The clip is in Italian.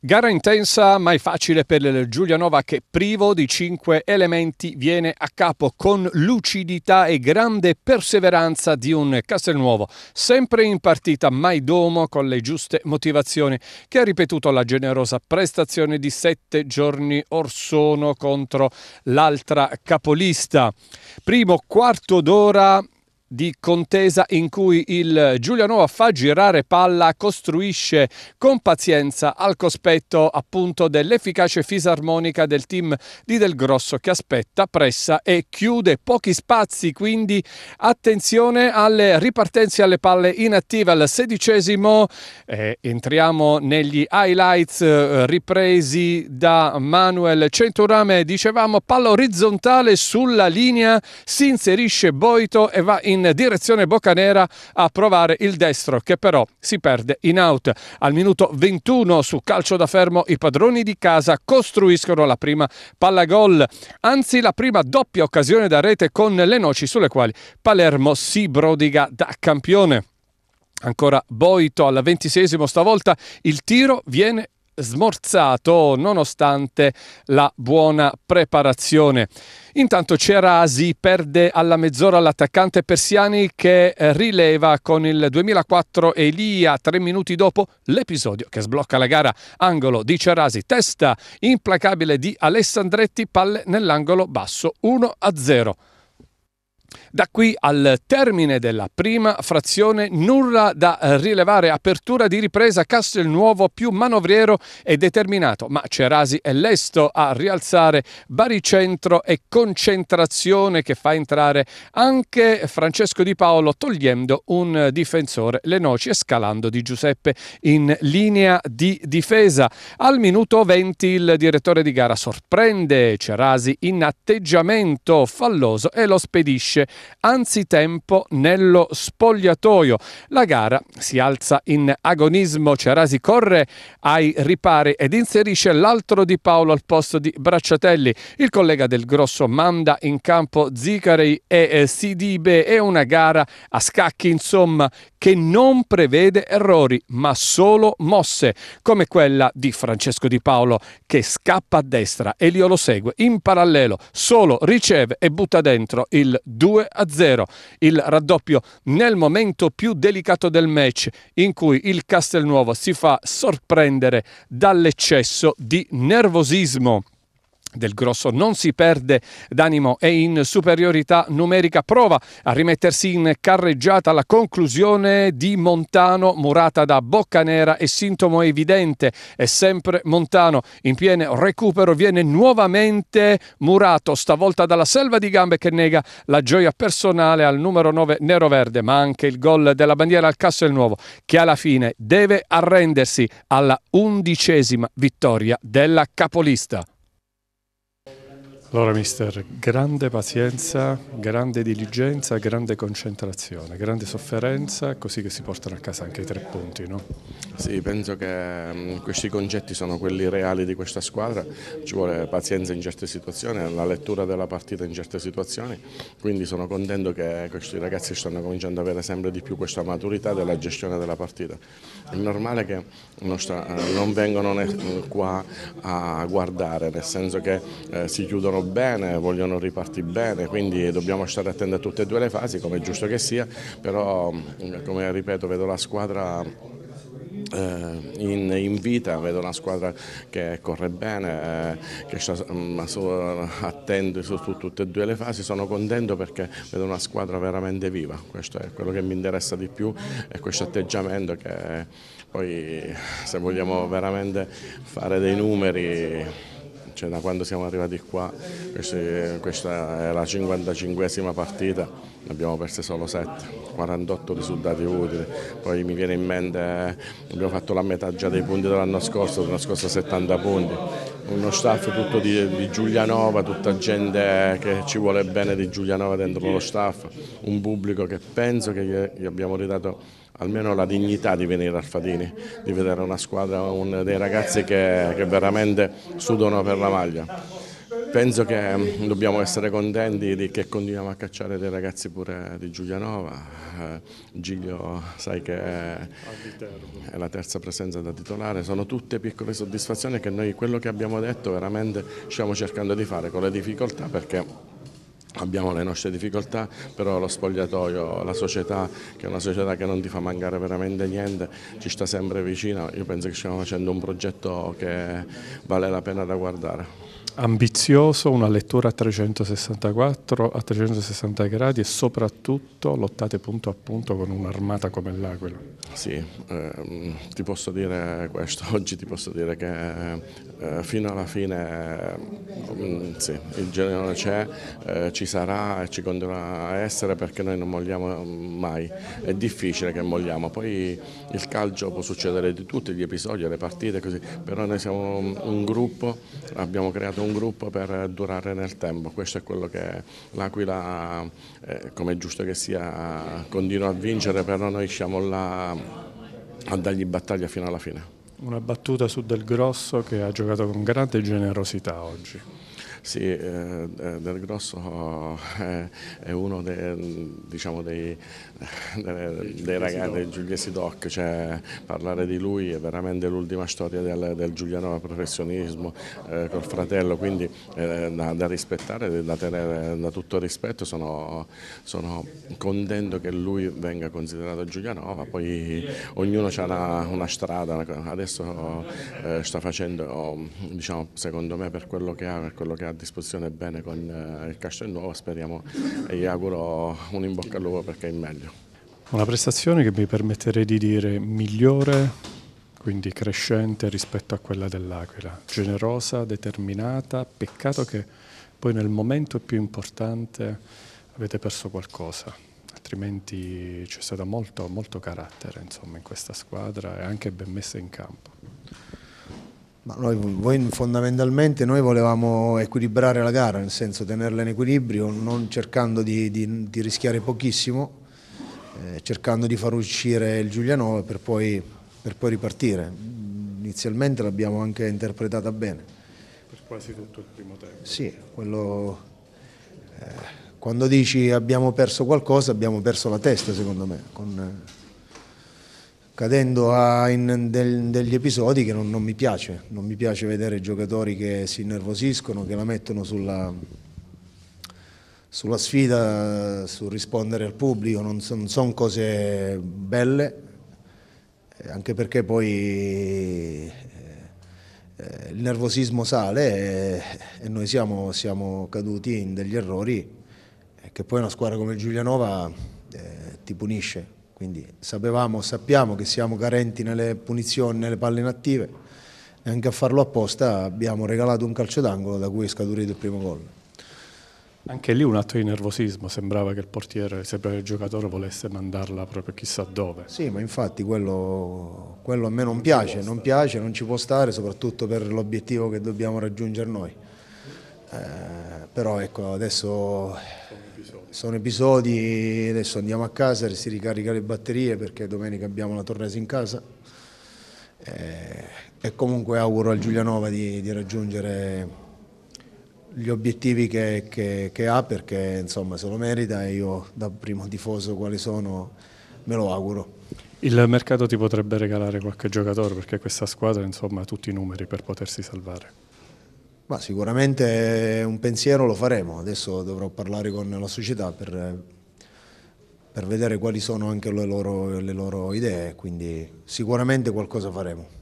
Gara intensa, mai facile per il Giulianova che privo di cinque elementi viene a capo con lucidità e grande perseveranza di un Castelnuovo, sempre in partita, mai domo con le giuste motivazioni, che ha ripetuto la generosa prestazione di sette giorni or sono contro l'altra capolista. Primo quarto d'ora di contesa in cui il Giulianova fa girare palla, costruisce con pazienza al cospetto appunto dell'efficace fisarmonica del team di Del Grosso che aspetta, pressa e chiude pochi spazi, quindi attenzione alle ripartenze alle palle inattive al sedicesimo, eh, entriamo negli highlights eh, ripresi da Manuel Centurame, dicevamo palla orizzontale sulla linea, si inserisce Boito e va in in direzione Boccanera a provare il destro che però si perde in out. Al minuto 21 su calcio da fermo i padroni di casa costruiscono la prima palla gol, anzi la prima doppia occasione da rete con le noci sulle quali Palermo si brodiga da campione. Ancora Boito alla ventisesimo, stavolta il tiro viene smorzato nonostante la buona preparazione. Intanto Cerasi perde alla mezz'ora l'attaccante Persiani che rileva con il 2004 Elia tre minuti dopo l'episodio che sblocca la gara. Angolo di Cerasi, testa implacabile di Alessandretti, palle nell'angolo basso 1-0. Da qui al termine della prima frazione nulla da eh, rilevare, apertura di ripresa Castelnuovo più manovriero e determinato, ma Cerasi è lesto a rialzare baricentro e concentrazione che fa entrare anche Francesco Di Paolo togliendo un difensore le noci e scalando di Giuseppe in linea di difesa. Al minuto 20 il direttore di gara sorprende Cerasi in atteggiamento falloso e lo spedisce anzitempo nello spogliatoio. La gara si alza in agonismo, Cerasi corre ai ripari ed inserisce l'altro di Paolo al posto di Bracciatelli. Il collega del Grosso manda in campo Zicarei e Sidibe. Eh, È una gara a scacchi, insomma, che non prevede errori, ma solo mosse, come quella di Francesco Di Paolo che scappa a destra, e Elio lo segue in parallelo, solo riceve e butta dentro il 2 a 0. Il raddoppio nel momento più delicato del match in cui il Castelnuovo si fa sorprendere dall'eccesso di nervosismo del grosso non si perde d'animo e in superiorità numerica prova a rimettersi in carreggiata la conclusione di Montano murata da Boccanera e sintomo evidente è sempre Montano in pieno recupero viene nuovamente murato stavolta dalla selva di gambe che nega la gioia personale al numero 9 nero-verde ma anche il gol della bandiera al Castelnuovo che alla fine deve arrendersi alla undicesima vittoria della capolista. Allora mister, grande pazienza, grande diligenza, grande concentrazione, grande sofferenza, così che si portano a casa anche i tre punti, no? Sì, penso che mm, questi concetti sono quelli reali di questa squadra, ci vuole pazienza in certe situazioni, la lettura della partita in certe situazioni, quindi sono contento che questi ragazzi stanno cominciando ad avere sempre di più questa maturità della gestione della partita. È normale che eh, non, vengano non vengono qua a guardare, nel senso che eh, si chiudono vogliono bene, vogliono riparti bene, quindi dobbiamo stare attenti a tutte e due le fasi, come è giusto che sia, però mm, come ripeto vedo la squadra eh, in, in, vita, vedo una squadra che corre bene, eh, che sta mm, attende su, su, tutte e due le fasi, sono contento perché vedo una squadra veramente viva, questo è quello che mi interessa di più e questo atteggiamento che eh, poi se vogliamo veramente fare dei numeri cioè, da quando siamo arrivati qua, questa è la 55esima partita, ne abbiamo perse solo 7, 48 risultati utili, poi mi viene in mente abbiamo fatto la metà già dei punti dell'anno scorso, l'anno scorso 70 punti, uno staff tutto di, di, Giulianova, tutta gente che ci vuole bene di Giulianova dentro lo staff, un pubblico che penso che gli abbiamo ridato almeno la dignità di venire al Fadini, di vedere una squadra, un, dei ragazzi che, che veramente sudano per la maglia. Penso che mm, dobbiamo essere contenti che continuiamo a cacciare dei ragazzi pure di Giulianova, eh, Giglio sai che è la terza presenza da titolare, sono tutte piccole soddisfazioni che noi quello che abbiamo detto veramente stiamo cercando di fare con le difficoltà perché abbiamo le nostre difficoltà, però lo spogliatoio, la società, che è una società che non ti fa mancare veramente niente, ci sta sempre vicino. io penso che stiamo facendo un progetto che vale la pena da guardare ambizioso, una lettura a 364, a 360 gradi e soprattutto lottate punto a punto con un'armata come l'Aquila. Sì, ehm, ti posso dire questo, oggi ti posso dire che eh, fino alla fine eh, sì, il Genoa c'è, eh, ci sarà e ci continuerà a essere perché noi non molliamo mai, è difficile che molliamo, poi il calcio può succedere di tutti gli episodi, le partite, così, però noi siamo un gruppo, abbiamo creato un un gruppo per durare nel tempo, questo è quello che l'Aquila, eh, come è giusto che sia, continua a vincere, però noi siamo là a dargli battaglia fino alla fine. Una battuta su Del Grosso che ha giocato con grande generosità oggi. Sì, eh, eh, Del Grosso eh, è uno dei, diciamo dei, dei, dei ragazzi del Giuliesi Doc, cioè parlare di lui è veramente l'ultima storia del, del Giuliano professionismo eh, col fratello, quindi eh, da, da, rispettare, da tenere da tutto rispetto, sono, sono contento che lui venga considerato Giulianova, poi ognuno ha una, una, strada, adesso eh, sta facendo, diciamo, secondo me per quello che ha, per quello che ha a disposizione bene con eh, il Castelnuovo, speriamo e gli auguro un in bocca al lupo perché è meglio. Una prestazione che mi permetterei di dire migliore, quindi crescente rispetto a quella dell'Aquila, generosa, determinata, peccato che poi nel momento più importante avete perso qualcosa, altrimenti c'è stato molto, molto carattere insomma, in questa squadra e anche ben messa in campo. Ma noi, fondamentalmente noi volevamo equilibrare la gara, nel senso tenerla in equilibrio, non cercando di, di, di rischiare pochissimo, eh, cercando di far uscire il Giulianova per poi, per poi ripartire. Inizialmente l'abbiamo anche interpretata bene. Per quasi tutto il primo tempo. Sì, quello, eh, quando dici abbiamo perso qualcosa abbiamo perso la testa secondo me. Con, eh, cadendo a, ah, in del, degli episodi che non, non, mi piace, non mi piace vedere giocatori che si innervosiscono, che la mettono sulla, sulla sfida, sul rispondere al pubblico, non, non sono cose belle, eh, anche perché poi eh, eh, il nervosismo sale e, e noi siamo, siamo, caduti in degli errori eh, che poi una squadra come il Giulianova eh, ti punisce quindi sapevamo, sappiamo che siamo carenti nelle punizioni, nelle palle inattive, e anche a farlo apposta abbiamo regalato un calcio d'angolo da cui è scaturito il primo gol. Anche lì un atto di nervosismo, sembrava che il portiere, sembrava che il giocatore volesse mandarla proprio chissà dove. Sì, ma infatti quello, quello a me non, non piace, non piace, non ci può stare, soprattutto per l'obiettivo che dobbiamo raggiungere noi. Eh, però ecco, adesso episodi. Sono episodi, adesso andiamo a casa si ricarica le batterie perché domenica abbiamo la Torresi in casa. E, eh, e comunque auguro al Giulianova di, di raggiungere gli obiettivi che, che, che, ha perché insomma se lo merita e io da primo tifoso quale sono me lo auguro. Il mercato ti potrebbe regalare qualche giocatore perché questa squadra insomma, ha tutti i numeri per potersi salvare. Ma sicuramente un pensiero lo faremo, adesso dovrò parlare con la società per, per vedere quali sono anche le loro, le loro idee, quindi sicuramente qualcosa faremo.